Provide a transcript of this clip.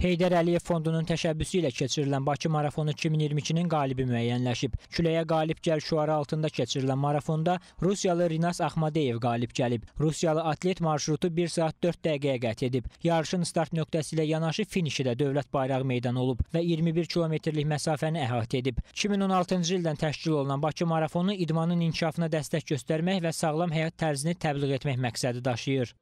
Heydər Əliyev fondunun təşəbbüsü ilə keçirilən Bakı marafonu 2022-nin qalibi müəyyənləşib. Küləyə qalib gəl şüarı altında keçirilən marafonda Rusiyalı Rinas Axmadeyev qalib gəlib. Rusiyalı atlet marşrutu 1 saat 4 dəqiqəyə qət edib. Yarışın start nöqtəsi ilə yanaşı finişi də dövlət bayrağı meydanı olub və 21 kilometrlik məsafəni əhatə edib. 2016-cı ildən təşkil olunan Bakı marafonu idmanın inkişafına dəstək göstərmək və sağlam həyat tərzini təbliğ etmək məqsədi daşıyır.